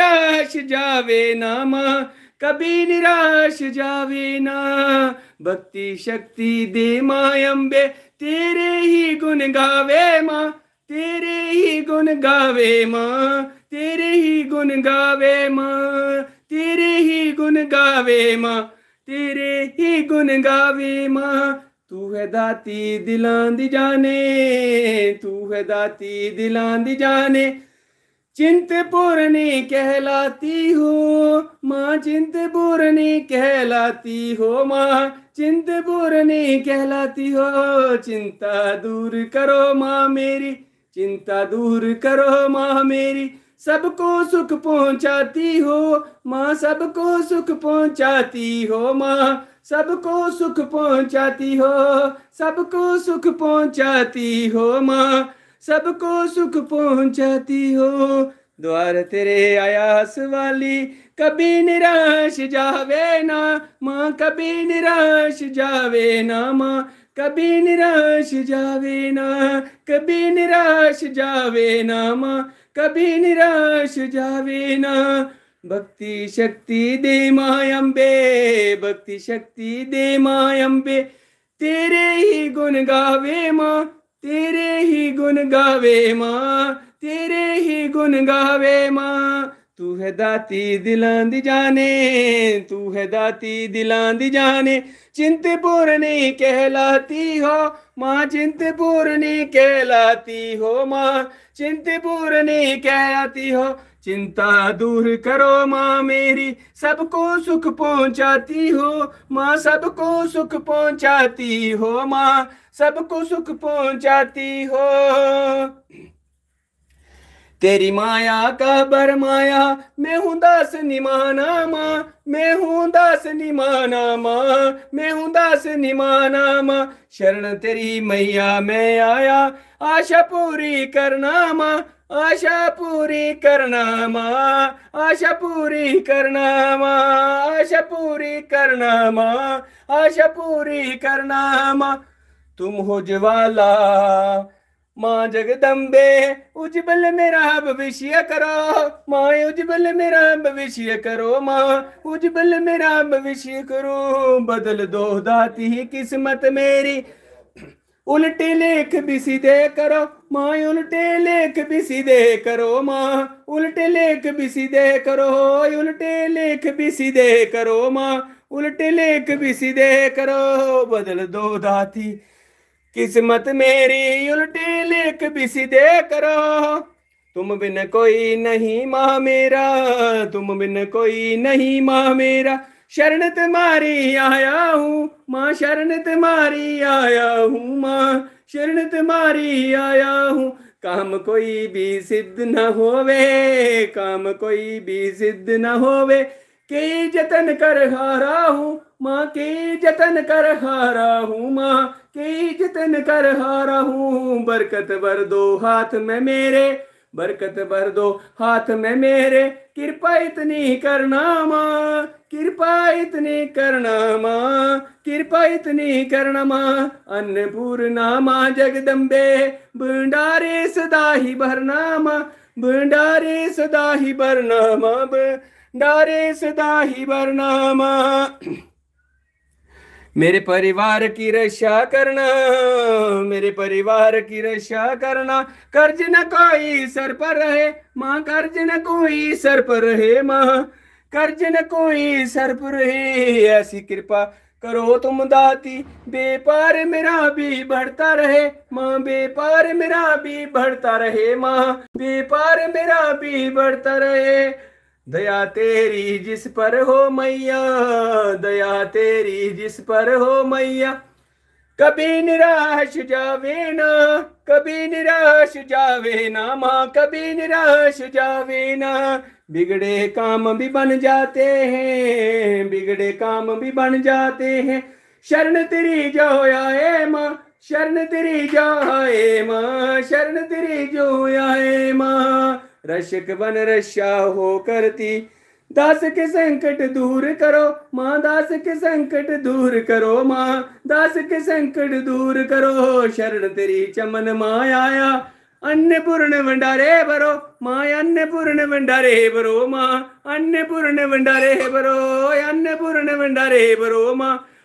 निराश जावे ना माँ कभी निराश जावे ना भक्ति शक्ति दे माँ अम्बे तेरे ही गुण गावे माँ तेरे ही गुण गावे माँ तेरे ही गुण गावे माँ तेरे ही गुण गावे माँ तेरे ही गुण गावे माँ तू ਹੈ ਦਾਤੀ ਦਿਲਾਂ ਦੀ ਜਾਣੇ ਤੂੰ ਹੈ ਦਾਤੀ ਦਿਲਾਂ ਦੀ ਜਾਣੇ चिंतपूर्णी कहलाती हो माँ चिंतपूर्णी कहलाती हो माँ चिंतपूर्णी कहलाती हो चिंता दूर करो माँ मेरी चिंता दूर करो माँ मेरी सबको सुख पहुंचाती हो माँ सबको सुख पहुंचाती हो माँ सबको सुख पहुंचाती हो सबको सुख पहुंचाती हो माँ सबको सुख पहुंचाती हो द्वार तेरे आयास वाली कभी निराश जावे ना माँ कभी निराश जावे ना माँ कभी निराश जावे ना कभी निराश जावे ना माँ कभी निराश जावे ना भक्ति शक्ति दे माँ अम्बे भक्ति शक्ति दे माँ अम्बे तेरे ही गुण गावे माँ तेरे ही गुण गावे मां तेरे ही गुण गावे मां तू है दाती दिलां दी जाने तू है दाती दिलां दी जाने चिंतपूर्णी कहलाती हो माँ चिंतपूर्णी कहलाती हो माँ चिंतपूर्णी कहलाती हो चिंता दूर करो माँ मेरी सबको सुख पहुँचाती हो माँ सबको सुख पहुँचाती हो माँ सबको सुख पहुँचाती हो तेरी माया का बरमाया मैं हूं दास निमाना माँ मैं हूं दास निमाना माँ मैं हूं दास निमाना माँ शरण तेरी मैया मैं आया आशा पूरी करना माँ आशा पूरी करना माँ आशा पूरी करना माँ आशा पूरी करना माँ आशा पूरी करना माँ तुम हो ज्वाला माँ जगदम्बे उज्जवल मेरा भविष्य करो माँ उज्जवल मेरा भविष्य करो माँ उज्जवल मेरा भविष्य करो बदल दो दाती किस्मत मेरी उल्टे लेख भी सीधे करो माँ उल्टे लेख भी सीधे करो माँ उल्टे लेख भी सीधे करो उल्टे लेख भी सीधे करो माँ उल्टे लेख भी सीधे करो बदल दो दाती किस्मत मेरी उल्टे लेख भी सीधे करो तुम बिन कोई नहीं माँ मेरा तुम बिन कोई नहीं माँ मेरा शरण मारी आया हूँ माँ शरण मारी आया हूँ माँ शरण मारी आया हूँ काम कोई भी सिद्ध न होवे काम कोई भी सिद्ध न होवे के जतन कर हारा हूँ माँ के जतन कर हारा हूँ माँ के जतन कर हारा हूँ बरकत बर दो हाथ में मेरे बरकत भर दो हाथ में मेरे कृपा इतनी करना माँ कृपा इतनी करना माँ कृपा इतनी करना माँ अन्नपूर्णा माँ जगदम्बे भंडारे सदा ही भरना माँ भंडारे सदा ही भरना माँ भंडारे सदा ही भरना माँ मेरे परिवार की रक्षा करना मेरे परिवार की रक्षा करना कर्ज न कोई सर पर रहे माँ कर्ज न कोई सर पर रहे माँ कर्ज न कोई सर पर रहे ऐसी कृपा करो तुम दाती बेपार मेरा भी बढ़ता रहे माँ बेपार मेरा भी बढ़ता रहे माँ बेपार मेरा भी बढ़ता रहे दया तेरी जिस पर हो मैया दया तेरी जिस पर हो मैया कभी निराश जावे ना कभी निराश जावे ना माँ कभी निराश जावे ना बिगड़े काम भी बन जाते हैं बिगड़े काम भी बन जाते हैं शरण तेरी जो आए माँ शरण तेरी जो आए माँ शरण तेरी जो आए माँ रशक बन रश्या हो करती दास के संकट दूर करो माँ दास के संकट दूर करो माँ दास के संकट दूर करो शरण तेरी चमन माया अन्नपूर्ण भंडारे भरो माँ अन्नपूर्ण भंडारे भरो माँ अन्नपूर्ण भंडारे भरो अन्नपूर्ण भंडारे भरो माँ